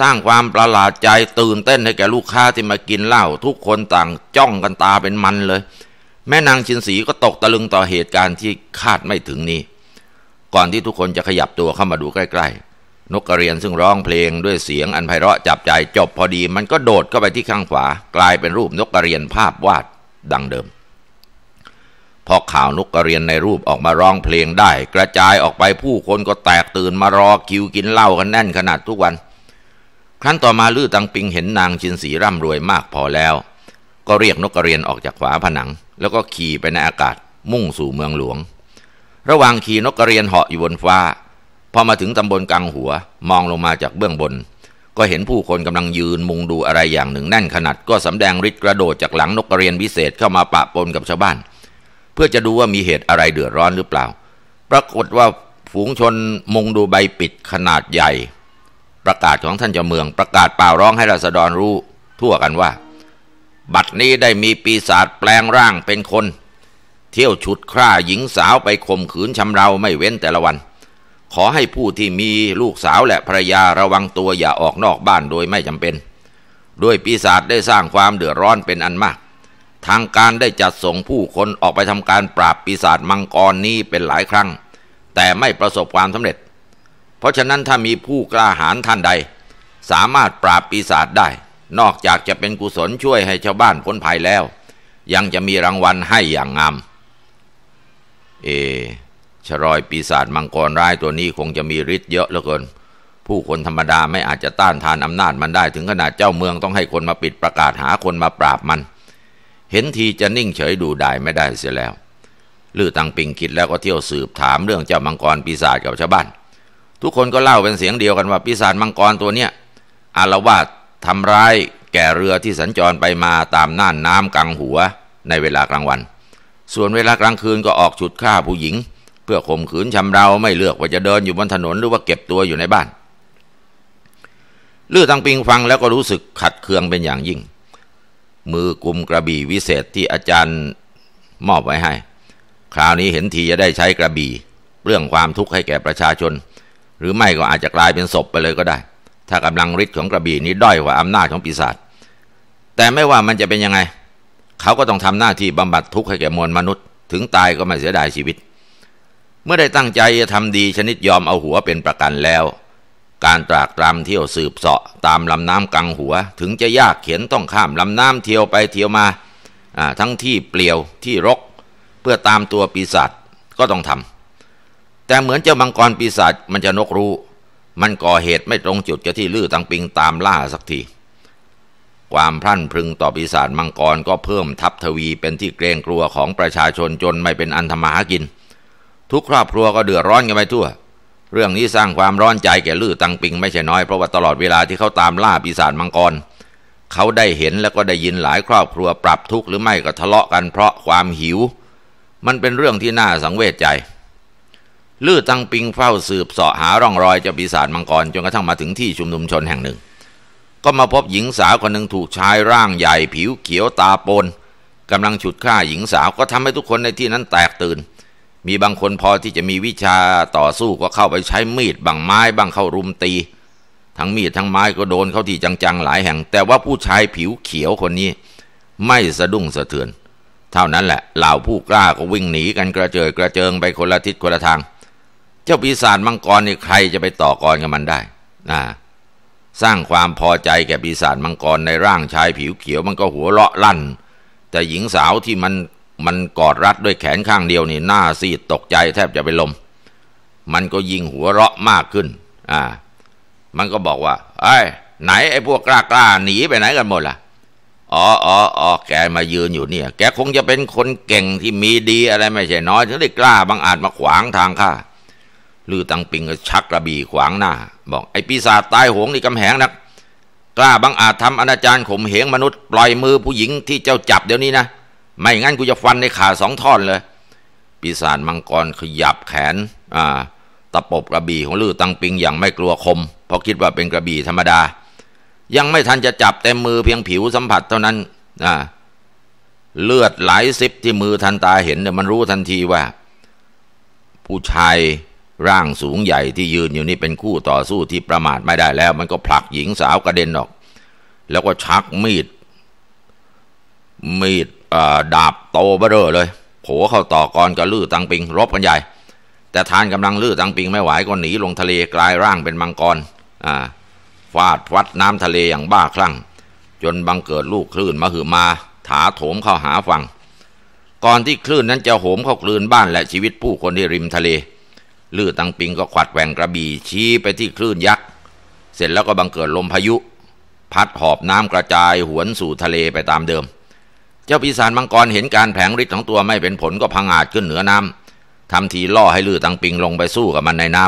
[SPEAKER 1] สร้างความประหลาดใจตื่นเต้นให้แก่ลูกค้าที่มากินเหล้าทุกคนต่างจ้องกันตาเป็นมันเลย แม่นางชินสีก็ตกตะลึงต่อเหตุการณ์ที่คาดไม่ถึงนี้ ก่อนที่ทุกคนจะขยับตัวเข้ามาดูใกล้ๆนกกระเรียนซึ่งร้องเพลงด้วยเสียงอันไพเราะจับใจจบพอดีมันก็โดดเข้าไปที่ข้างขวากลายเป็นรูปนกกระเรียนภาพวาดดังเดิมพอข่าวนกกระเรียนในรูปออกมาร้องเพลงได้ กระจายออกไปผู้คนก็แตกตื่นมารอคิวกินเหล้ากันแน่นขนาดทุกวันครั้นต่อมาลือตังปิงเห็นนางจินสีร่ำรวยมากพอแล้ว ก็เรียกนกกระเรียนออกจากฝาผนัง แล้วก็ขี่ไปในอากาศ มุ่งสู่เมืองหลวง ระหว่างขี่นกกระเรียนเหาะอยู่บนฟ้า พอมาถึงตำบลกลางหัวมองลงมาจากเบื้องบน ก็เห็นผู้คนกำลังยืนมุงดูอะไรอย่างหนึ่งแน่นขนาด ก็สำแดงฤทธิ์กระโดดจากหลังนกกระเรียนวิเศษเข้ามาปะปนกับชาวบ้าน เพื่อจะดูว่ามีเหตุอะไรเดือดร้อนหรือเปล่า ปรากฏว่าฝูงชนมุงดูใบปิดขนาดใหญ่ประกาศของท่านเจ้าเมืองประกาศเป่าร้องให้ราษฎรรู้ทั่วกันว่า บัดนี้ได้มีปีศาจแปลงร่างเป็นคน เที่ยวฉุดคร่าหญิงสาวไปข่มขืนชำเราไม่เว้นแต่ละวัน ขอให้ผู้ที่มีลูกสาวและภรรยาระวังตัวอย่าออกนอกบ้านโดยไม่จำเป็น ด้วยปีศาจได้สร้างความเดือดร้อนเป็นอันมาก ทางการได้จัดส่งผู้คนออกไปทำการปราบปีศาจมังกรนี้เป็นหลายครั้ง แต่ไม่ประสบความสำเร็จราะฉะนั้นถ้ามีผู้กล้าหาญท่านใด สามารถปราบปีศาจได้ นอกจากจะเป็นกุศลช่วยให้ชาวบ้านพ้นภัยแล้ว ยังจะมีรางวัลให้อย่างงาม เอชรอยปีศาจมังกรร้ายตัวนี้คงจะมีฤทธิ์เยอะเหลือเกิน ผู้คนธรรมดาไม่อาจจะต้านทานอำนาจมันได้ถึงขนาดเจ้าเมืองต้องให้คนมาปิดประกาศหาคนมาปราบมัน เห็นทีจะนิ่งเฉยดูได้ไม่ได้เสียแล้วลือตังปิงคิดแล้วก็เที่ยวสืบถาม เรื่องเจ้ามังกรปีศาจกับชาวบ้านทุกคนก็เล่าเป็นเสียงเดียวกันว่าปีศาจมังกรตัวเนี้ยอารวาสทำร้ายแก่เรือที่สัญจรไปมาตามน่านน้ำกลางหัวในเวลากลางวัน ส่วนเวลากลางคืนก็ออกฉุดฆ่าผู้หญิง เพื่อข่มขืนชำเราไม่เลือกว่าจะเดินอยู่บนถนนหรือว่าเก็บตัวอยู่ในบ้านลือตังปิงฟังแล้วก็รู้สึกขัดเคืองเป็นอย่างยิ่ง มือกุมกระบี่วิเศษที่อาจารย์มอบไว้ให้คราวนี้เห็นทีจะได้ใช้กระบี่ เรื่องความทุกข์ให้แก่ประชาชนหรือไม่ก็อาจจะกลายเป็นศพไปเลยก็ได้ ถ้ากำลังฤทธิ์ของกระบี่นี้ด้อยกว่าอำนาจของปีศาจ แต่ไม่ว่ามันจะเป็นยังไง เขาก็ต้องทำหน้าที่บำบัดทุกข์ให้แก่มวลมนุษย์ ถึงตายก็ไม่เสียดายชีวิต เมื่อได้ตั้งใจจะทำดีชนิดยอมเอาหัวเป็นประกันแล้ว การตรากตรำเที่ยวสืบเสาะ ตามลำน้ำกลางหัว ถึงจะยากเขียนต้องข้ามลำน้ำเที่ยวไปเที่ยวมา ทั้งที่เปลี่ยวที่รก เพื่อตามตัวปีศาจก็ต้องทำแต่เหมือนเจ้ามังกรปีศาจมันจะนกรู้ มันก่อเหตุไม่ตรงจุดจะที่ลื้อตังปิงตามล่าสักทีความพรั่นพรึงต่อปีศาจมังกรก็เพิ่มทับทวีเป็นที่เกรงกลัวของประชาชนจนไม่เป็นอันรรมาหากิน ทุกครอบครัวก็เดือดร้อนกันไปทั่ว เรื่องนี้สร้างความร้อนใจแก่ลื้อตังปิงไม่ใช่น้อยเพราะว่าตลอดเวลาที่เขาตามล่าปีศาจมังกรเขาได้เห็นแล้วก็ได้ยินหลายครอบครัว ปรับทุกข์หรือไม่ก็ทะเลาะกันเพราะความหิว มันเป็นเรื่องที่น่าสังเวชใจลื่อตั้งปิงเฝ้าสืบสาะหาร่องรอย เจ้าปีศาจมังกรจนกระทั่งมาถึงที่ชุมนุมชนแห่งหนึ่ง ก็มาพบหญิงสาวคนหนึ่งถูกชายร่างใหญ่ผิวเขียวตาโปนกำลังฉุดฆ่าหญิงสาวก็ทำให้ทุกคนในที่นั้นแตกตื่น มีบางคนพอที่จะมีวิชาต่อสู้ก็เข้าไปใช้มีดบางไม้บางเข้ารุมตี ทั้งมีดทั้งไม้ก็โดนเข้าที่จังๆหลายแห่ง แต่ว่าผู้ชายผิวเขียวคนนี้ ไม่สะดุ้งสะเทือน เท่านั้นแหละเหล่าผู้กล้าก็วิ่งหนีกันกระเจิดกระเจิงไปคนละทิศคนละทางเจ้าปีศาจมังกรนี่ใครจะไปต่อกรกับมันได้นะสร้างความพอใจแก่ปีศาจมังกรในร่างชาย ผิวเขียว มันก็หัวเลาะลั่น แต่หญิงสาวที่มัน มันกอดรัดด้วยแขนข้างเดียวนี่หน้าซีดตกใจแทบจะเป็นลม มันก็ยิงหัวเราะมากขึ้นอ่ามันก็บอกว่าไอ้ไหนไอ้พวกกล้ากล้าหนีไปไหนกันหมดล่ะ อ๋ออ๋อออแกมายืนอยู่เนี่ย แกคงจะเป็นคนเก่งที่มีดีอะไร ไม่ใช่น้อยถึงได้กล้าบังอาจมาขวางทางข้าลือตังปิงชักกระบี่ขวางหน้า บอกไอ้ปีศาจตายหงนี่กำแหงนัก กล้าบังอาจทำอนาจารข่มเหงมนุษย์ปล่อยมือผู้หญิงที่เจ้าจับเดี๋ยวนี้นะ ไม่งั้นกูจะฟันในขาสองท่อนเลย ปีศาจมังกรขยับแขนอ่าตะปบกระบี่ของลือตังปิงอย่างไม่กลัวคมเพราะคิดว่าเป็นกระบี่ธรรมดา ยังไม่ทันจะจับเต็มมือเพียงผิวสัมผัสเท่านั้นอ่าเลือดไหลซิบที่มือทันตาเห็นเนี่ยมันรู้ทันทีว่า ผู้ชายร่างสูงใหญ่ที่ยืนอยู่นี่เป็นคู่ต่อสู้ที่ประมาทไม่ได้แล้ว มันก็ผลักหญิงสาวกระเด็นออก แล้วก็ชักมีด มีดดาบโตเบ้อเลยโผเข้าต่อกรกับลื้อตังปิงรบกันใหญ่ แต่ทานกำลังลื้อตังปิงไม่ไหวก็หนีลงทะเลกลายร่างเป็นมังกรอ่าฟาดวัดน้ำทะเลอย่างบ้าคลั่ง จนบังเกิดลูกคลื่นมาหือมา ถาโถมเข้าหาฝั่งก่อนที่คลื่นนั้นจะโหมเข้าคลื่นบ้าน และชีวิตผู้คนที่ริมทะเลลื่อตังปิงก็ขวัดแหวงกระบี่ชี้ไปที่คลื่นยักษ์เสร็จแล้วก็บังเกิดลมพายุ พัดหอบน้ำกระจายหวนสู่ทะเลไปตามเดิม เจ้าปีศาจมังกรเห็นการแผงฤทธิ์ของตัวไม่เป็นผลก็พังอาจขึ้นเหนือน้ำ ทำทีล่อให้ลื่อตังปิงลงไปสู้กับมันในน้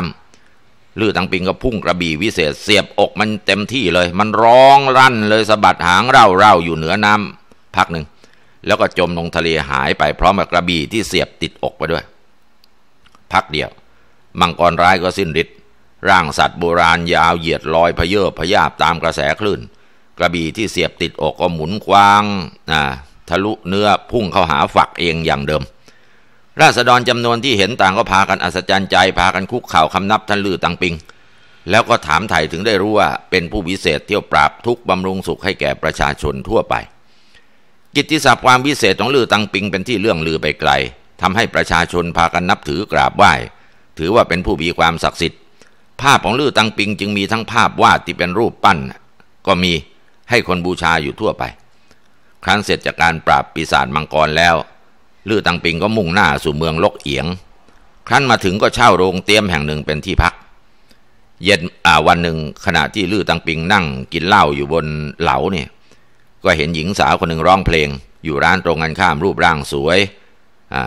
[SPEAKER 1] ำลื่อตังปิงก็พุ่งกระบี่วิเศษเสียบอกมันเต็มที่เลย มันร้องรั่นเลยสะบัดหางเร่าเร่าอยู่เหนือน้ำ พักหนึ่ง แล้วก็จมลงทะเลหายไปพร้อมกับกระบี่ที่เสียบติดอกไปด้วย พักเดียวมังกรร้ายก็สิ้นฤทธิ์ร่างสัตว์โบราณยาวเหยียดลอยพเยอพยาบตามกระแสคลื่น กระบี่ที่เสียบติดอกก็หมุนคว้างอทะลุเนื้อพุ่งเข้าหาฝักเองอย่างเดิม ราษฎรจำนวนที่เห็นต่างก็พากันอัศจรรย์ใจ พากันคุกเข่าคำนับท่านลือตังปิง แล้วก็ถามไถ่ถึงได้รู้ว่า เป็นผู้วิเศษเที่ยวปราบทุกบำรุงสุขให้แก่ประชาชนทั่วไป กิตติศัพท์ความวิเศษของลือตังปิง เป็นที่เรื่องลือไปไกลทำให้ประชาชนพากันนับถือกราบไหว้ถือว่าเป็นผู้มีความศักดิ์สิทธิ์ ภาพของลือตังปิงจึงมีทั้งภาพวาดที่เป็นรูปปั้น ก็มีให้คนบูชาอยู่ทั่วไป ครั้นเสร็จจากการปราบปีศาจมังกรแล้วลือตังปิงก็มุ่งหน้าสู่เมืองลกเอียงครั้นมาถึงก็เช่าโรงเตี๊ยมแห่งหนึ่งเป็นที่พัก เย็นวันหนึ่งขณะที่ลือตังปิงนั่งกินเหล้าอยู่บนเหลาเนี่ยก็เห็นหญิงสาวคนหนึ่งร้องเพลงอยู่ร้านตรงกันข้ามรูปร่างสวยอ่า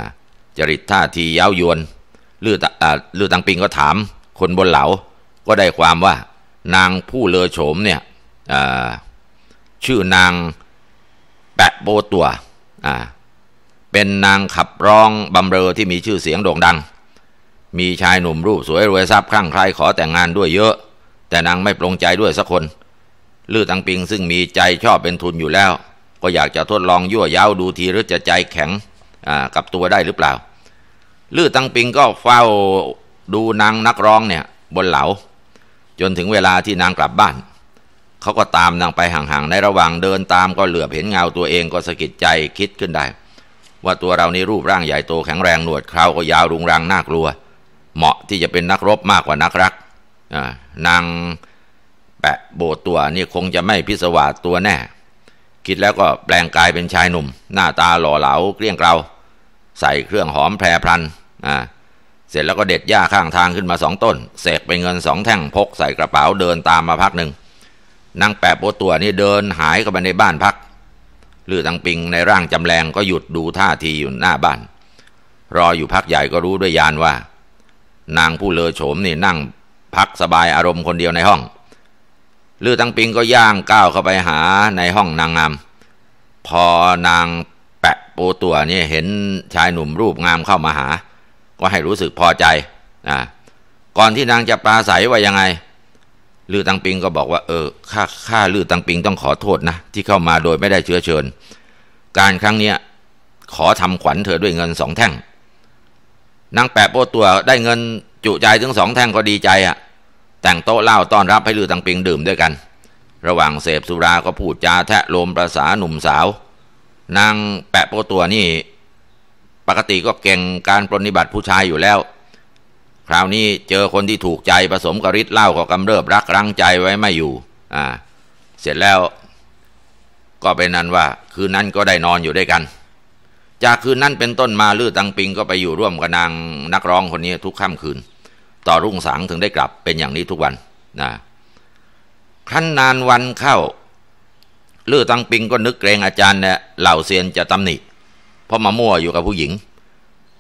[SPEAKER 1] จริตท่าทีเย้ายวนลือลือตังปิงก็ถามคนบนเหลาก็ได้ความว่า นางผู้เลอโฉมเนี่ยชื่อนางแปะโบตัวเป็นนางขับร้องบำเรอที่มีชื่อเสียงโด่งดัง มีชายหนุ่มรูปสวยรวยทรัพย์คลั่งใครขอแต่งงานด้วยเยอะ แต่นางไม่ปรงใจด้วยสักคน ลือตังปิงซึ่งมีใจชอบเป็นทุนอยู่แล้ว ก็อยากจะทดลองยั่วย้าวดูทีหรือจะใจแข็งกับตัวได้หรือเปล่าลื่อตังปิงก็เฝ้าดูนางนักร้องเนี่ยบนเหลา จนถึงเวลาที่นางกลับบ้าน เขาก็ตามนางไปห่างๆ ในระหว่างเดินตามก็เหลือบเห็นเงาตัวเองก็สะกิดใจคิดขึ้นได้ ว่าตัวเรานี่รูปร่างใหญ่โตแข็งแรงหนวดเคราก็ยาวรุงรังน่ากลัวเหมาะที่จะเป็นนักรบมากกว่านักรักนางแปะโบตัวนี่คงจะไม่พิศวาสตัวแน่คิดแล้วก็แปลงกายเป็นชายหนุ่ม หน้าตาหล่อเหลาเกลี้ยงเกลาใส่เครื่องหอมแพรพลัน่าเสร็จแล้วก็เด็ดหญ้าข้างทางขึ้นมาสองต้น เสกไปเงินสองแท่งพกใส่กระเป๋าเดินตามมาพักหนึ่งนางแปะโปตัวนี่เดินหายเข้าไปในบ้านพักรือตังปิงในร่างจำแรงก็หยุดดูท่าทีอยู่หน้าบ้าน รออยู่พักใหญ่ก็รู้ด้วยยานว่านางผู้เลอโฉมนี่นั่งพักสบายอารมณ์คนเดียวในห้องรือตังปิงก็ย่างก้าวเข้าไปหาในห้องนางงาม พอนางแปะโปตัวนี่เห็นชายหนุ่มรูปงามเข้ามาหาก็ให้รู้สึกพอใจนะก่อนที่นางจะปลาใสาว่ายังไง ลือตังปิงก็บอกว่า เออข้าข้าลือตังปิงต้องขอโทษนะ ที่เข้ามาโดยไม่ได้เชื้อเชิญ การครั้งเนี้ยขอทำขวัญเธอด้วยเงินสองแท่ง นางแปะโป้ตัวได้เงินจุใจถึงสองแท่งก็ดีใจอะ่ะ แต่งโต๊ะเหล้าต้อนรับให้ลือตังปิงดื่มด้วยกัน ระหว่างเสพสุราก็พูดจาแทะลมประสาหนุ่มสาว นางแปะโป้ตัวนี่ปกติก็เก่งการปรนิบัติผู้ชายอยู่แล้ว คราวนี้เจอคนที่ถูกใจผสมกับฤทธิ์เหล้าก็กำเริบรักรังใจไว้ไม่อยู่อ่าเสร็จแล้ว ก็เป็นนั้นว่า คืนนั้นก็ได้นอนอยู่ด้วยกัน จากคืนนั้นเป็นต้นมาลือตังปิงก็ไปอยู่ร่วมกับนางนักร้องคนนี้ทุกค่ำคืน ต่อรุ่งสางถึงได้กลับเป็นอย่างนี้ทุกวันนะคั้นนานวันเข้าลือตังปิงก็นึกเกรงอาจารย์เนี่ยเหล่าเซียนจะตำหนิเพราะมามั่วอยู่กับผู้หญิง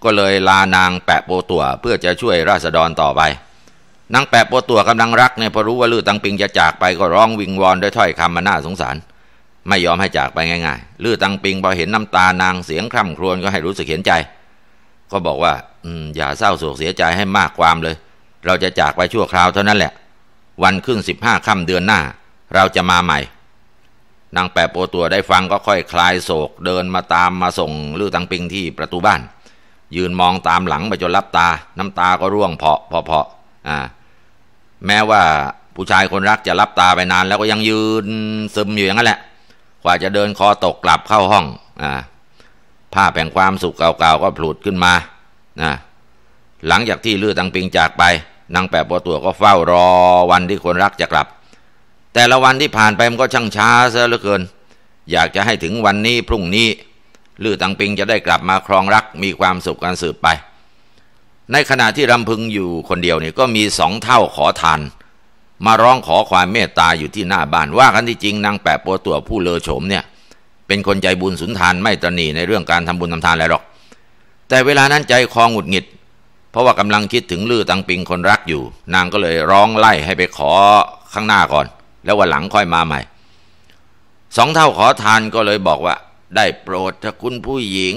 [SPEAKER 1] ก็เลยลานางแปะโปตัวเพื่อจะช่วยราษฎรต่อไปนางแปะโปตัวกำลังรักเนี่ยพอรู้ว่าลือตังปิงจะจากไปก็ร้องวิงวอนด้วยถ้อยคำมานน่าสงสาร ไม่ยอมให้จากไปง่ายๆลือตังปิงพอเห็นน้ำตานางเสียงคร่ำครวญก็ให้รู้สึกเห็นใจ ก็บอกว่า อืมอย่าเศร้าโศกเสียใจให้มากความเลย เราจะจากไปชั่วคราวเท่านั้นแหละ วันขึ้นสิบห้าค่ำเดือนหน้า เราจะมาใหม่นางแปะโปตัวได้ฟังก็ค่อยคลายโศกเดินมาตามมาส่งลือตังปิงที่ประตูบ้าน ยืนมองตามหลังไปจนลับตา น้ำตาก็ร่วงเพาะเพาะเพาะอ่าแม้ว่าผู้ชายคนรักจะลับตาไปนานแล้วก็ยังยืนซึมอยู่อย่างนั้นแหละกว่าจะเดินคอตกกลับเข้าห้องอ่าภาพแห่งความสุขเก่าๆก็ผลุดขึ้นมานะหลังจากที่ลือตังปิงจากไปนางแปะโปตัวก็เฝ้ารอวันที่คนรักจะกลับแต่ละวันที่ผ่านไปมันก็ช่างช้าซะเหลือเกิน อยากจะให้ถึงวันนี้พรุ่งนี้ลือตังปิงจะได้กลับมาครองรักมีความสุขกันสืบไป ในขณะที่รำพึงอยู่คนเดียวนี่ก็มีสองเท่าขอทาน มาร้องขอความเมตตาอยู่ที่หน้าบ้านว่ากันที่จริงนางแปะปัวตัวผู้เลอโฉมเนี่ยเป็นคนใจบุญสุนทานไม่ตรณีในเรื่องการทำบุญทำทานอะไรหรอก แต่เวลานั้นใจคอหงุดหงิด เพราะว่ากำลังคิดถึงลือตังปิงคนรักอยู่ นางก็เลยร้องไล่ให้ไปขอข้างหน้าก่อนแล้ววันหลังค่อยมาใหม่ สองเท่าขอทานก็เลยบอกว่า ได้โปรดถ้าคุณผู้หญิง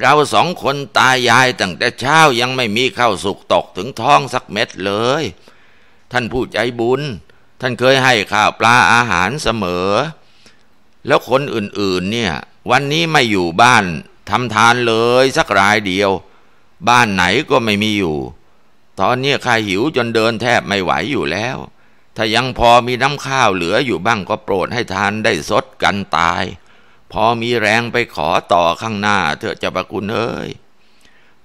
[SPEAKER 1] เราสองคนตายายตั้งแต่เช้า ยังไม่มีข้าวสุกตกถึงท้องสักเม็ดเลย ท่านผู้ใจบุญ ท่านเคยให้ข้าวปลาอาหารเสมอ แล้วคนอื่นๆเนี่ย วันนี้ไม่อยู่บ้านทำทานเลยสักรายเดียว บ้านไหนก็ไม่มีอยู่ ตอนนี้ข้าหิวจนเดินแทบไม่ไหวอยู่แล้วถ้ายังพอมีน้ำข้าวเหลืออยู่บ้างก็โปรดให้ทานได้สดกันตาย พอมีแรงไปขอต่อข้างหน้าเถอะจ้าประคุณเอ้ย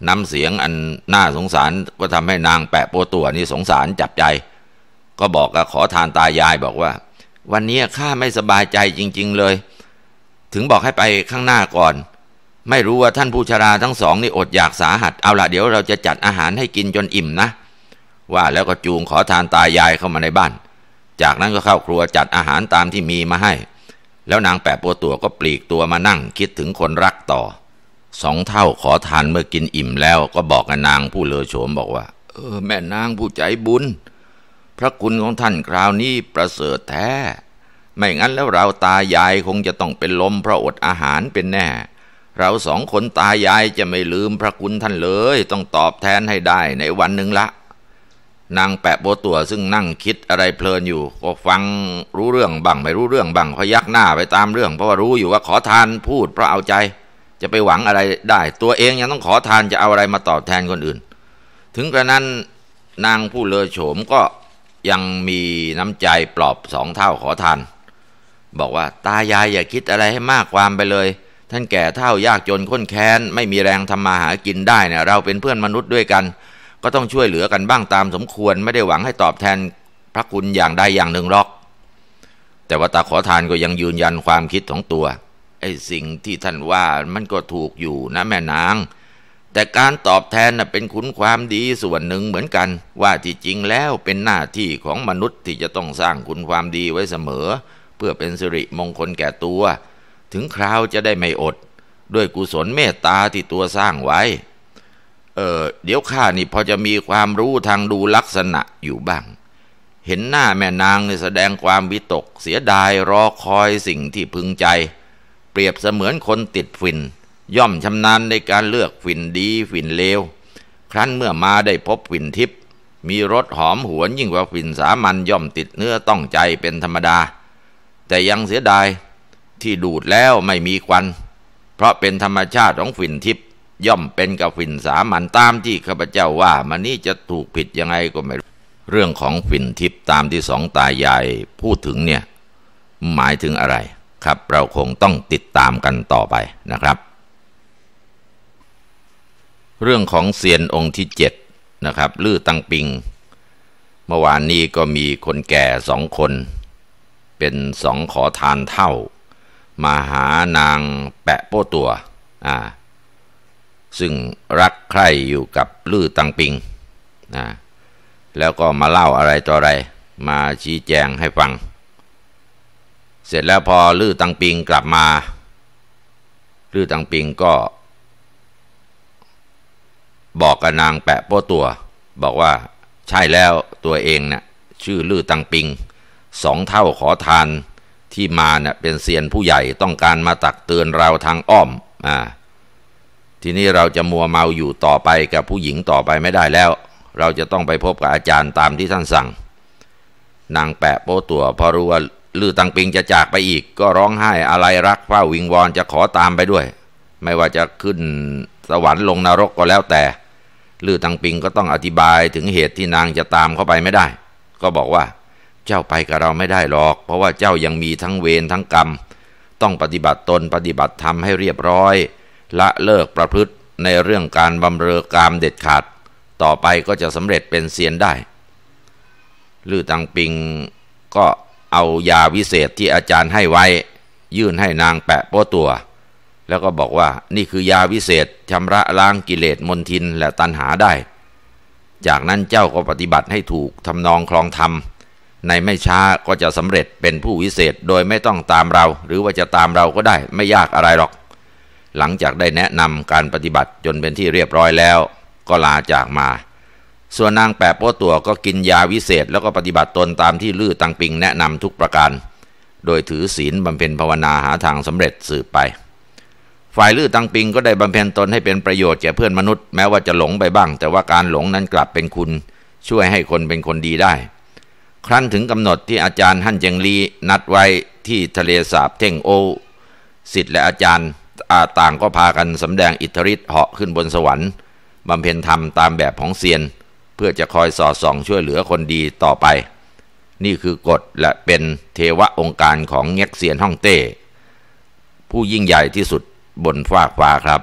[SPEAKER 1] น้ำเสียงอันน่าสงสารก็ทำให้นางแปะโปตัวนี่สงสารจับใจ ก็บอกกับขอทานตายายบอกว่า วันนี้ข้าไม่สบายใจจริง ๆเลย ถึงบอกให้ไปข้างหน้าก่อน ไม่รู้ว่าท่านผู้ชราทั้งสองนี่อดอยากสาหัสเอาละเดี๋ยวเราจะจัดอาหารให้กินจนอิ่มนะว่าแล้วก็จูงขอทานตายายเข้ามาในบ้าน จากนั้นก็เข้าครัวจัดอาหารตามที่มีมาให้ แล้วนางแปะปัวตัวก็ปลีกตัวมานั่ง คิดถึงคนรักต่อ สองเท่าขอทานเมื่อกินอิ่มแล้วก็บอกกับนางผู้เลอโฉมบอกว่า เออ แม่นางผู้ใจบุญ พระคุณของท่านคราวนี้ประเสริฐแท้ ไม่งั้นแล้วเราตายายคงจะต้องเป็นลมเพราะอดอาหารเป็นแน่ เราสองคนตายายจะไม่ลืมพระคุณท่านเลย ต้องตอบแทนให้ได้ในวันหนึ่งละนางแปะโบตัวซึ่งนั่งคิดอะไรเพลินอยู่ก็ฟังรู้เรื่องบ้างไม่รู้เรื่องบ้างพยักหน้าไปตามเรื่อง เพราะว่ารู้อยู่ว่าขอทานพูดเพราะเอาใจ จะไปหวังอะไรได้ ตัวเองยังต้องขอทานจะเอาอะไรมาตอบแทนคนอื่น ถึงกระนั้นนางผู้เลอโฉมก็ยังมีน้ำใจปลอบสองเท่าขอทาน บอกว่าตายายอย่าคิดอะไรให้มากความไปเลย ท่านแก่เท่ายากจนข้นแค้นไม่มีแรงทำมาหากินได้เนี่ยเราเป็นเพื่อนมนุษย์ด้วยกันก็ต้องช่วยเหลือกันบ้างตามสมควรไม่ได้หวังให้ตอบแทนพระคุณอย่างใดอย่างหนึ่งหรอก แต่ว่าตาขอทานก็ยังยืนยันความคิดของตัว ไอ้สิ่งที่ท่านว่ามันก็ถูกอยู่นะแม่นาง แต่การตอบแทนเป็นคุณความดีส่วนหนึ่งเหมือนกันว่าที่จริงแล้วเป็นหน้าที่ของมนุษย์ที่จะต้องสร้างคุณความดีไว้เสมอ เพื่อเป็นสิริมงคลแก่ตัว ถึงคราวจะได้ไม่อด ด้วยกุศลเมตตาที่ตัวสร้างไว้เออเดี๋ยวข้านี่พอจะมีความรู้ทางดูลักษณะอยู่บ้าง เห็นหน้าแม่นางแสดงความวิตก เสียดายรอคอยสิ่งที่พึงใจ เปรียบเสมือนคนติดฝิ่น ย่อมชำนาญในการเลือกฝิ่นดีฝิ่นเลว ครั้นเมื่อมาได้พบฝิ่นทิพย์มีรสหอมหวนยิ่งกว่าฝิ่นสามัญย่อมติดเนื้อต้องใจเป็นธรรมดา แต่ยังเสียดายที่ดูดแล้วไม่มีควัน เพราะเป็นธรรมชาติของฝิ่นทิพย์ย่อมเป็นกับฝิ่นสามันตามที่ข้าพเจ้าว่ามันนี่จะถูกผิดยังไงก็ไม่รู้เรื่องของฝิ่นทิพตามที่สองตายายพูดถึงเนี่ย หมายถึงอะไร ครับ เราคงต้องติดตามกันต่อไปนะครับ เรื่องของเซียนองค์ที่เจ็ดนะครับ ลือตังปิงเมื่อวานนี้ก็มีคนแก่สองคน เป็นสองขอทานเท่า มาหานางแปะโป้ตัว อ่าซึ่งรักใคร่อยู่กับลื่อตังปิงนะแล้วก็มาเล่าอะไรต่ออะไรมาชี้แจงให้ฟัง เสร็จแล้วพอลื่อตังปิงกลับมา ลื่อตังปิงก็ บอกกับนางแปะโป้ตัว บอกว่า ใช่แล้วตัวเองเนะ่ยชื่อลื่อตังปิงสองเท่าขอทานที่มาเนะ่ยเป็นเซียนผู้ใหญ่ต้องการมาตักเตือนเราทางอ้อมอ่าทีนี้เราจะมัวเมาอยู่ต่อไปกับผู้หญิงต่อไปไม่ได้แล้ว เราจะต้องไปพบกับอาจารย์ตามที่ท่านสั่ง นางแปะโป้ตัวพอรู้ว่าลือตังปิงจะจากไปอีก ก็ร้องไห้อะไรรักเฝ้าวิงวอนจะขอตามไปด้วย ไม่ว่าจะขึ้นสวรรค์ลงนรกก็แล้วแต่ลือตังปิงก็ต้องอธิบายถึงเหตุที่นางจะตามเข้าไปไม่ได้ ก็บอกว่า เจ้าไปกับเราไม่ได้หรอก เพราะว่าเจ้ายังมีทั้งเวรทั้งกรรม ต้องปฏิบัติตนปฏิบัติธรรมให้เรียบร้อยละเลิกประพฤติในเรื่องการบำเรอกามเด็ดขาด ต่อไปก็จะสำเร็จเป็นเซียนได้ลือตังปิงก็เอายาวิเศษที่อาจารย์ให้ไว้ ยื่นให้นางแปะโป้ตัว แล้วก็บอกว่านี่คือยาวิเศษชำระล้างกิเลสมนทินและตัณหาได้จากนั้นเจ้าก็ปฏิบัติให้ถูกทำนองคลองธรรมในไม่ช้าก็จะสำเร็จเป็นผู้วิเศษโดยไม่ต้องตามเรา หรือว่าจะตามเราก็ได้ไม่ยากอะไรหรอกหลังจากได้แนะนำการปฏิบัติจนเป็นที่เรียบร้อยแล้ว ก็ลาจากมา ส่วนนางแปะโป้ตัวก็กินยาวิเศษแล้วก็ปฏิบัติตนตามที่ลือตังปิงแนะนำทุกประการ โดยถือศีลบำเพ็ญภาวนาหาทางสำเร็จสืบไป ฝ่ายลือตังปิงก็ได้บำเพ็ญตนให้เป็นประโยชน์แก่เพื่อนมนุษย์แม้ว่าจะหลงไปบ้าง แต่ว่าการหลงนั้นกลับเป็นคุณช่วยให้คนเป็นคนดีได้ ครั้นถึงกำหนดที่อาจารย์ฮั่นเจงลีนัดไว้ที่ทะเลสาบเท่งโอสิทธิ์และอาจารย์ต่างก็พากันสำแดงอิทธิฤทธิ์เหาะขึ้นบนสวรรค์บำเพ็ญธรรมตามแบบของเซียนเพื่อจะคอยสอดส่องช่วยเหลือคนดีต่อไป นี่คือกฎและเป็นเทวะองค์การของเง็กเซียนฮ่องเต้ ผู้ยิ่งใหญ่ที่สุดบนฟากฟ้าครับ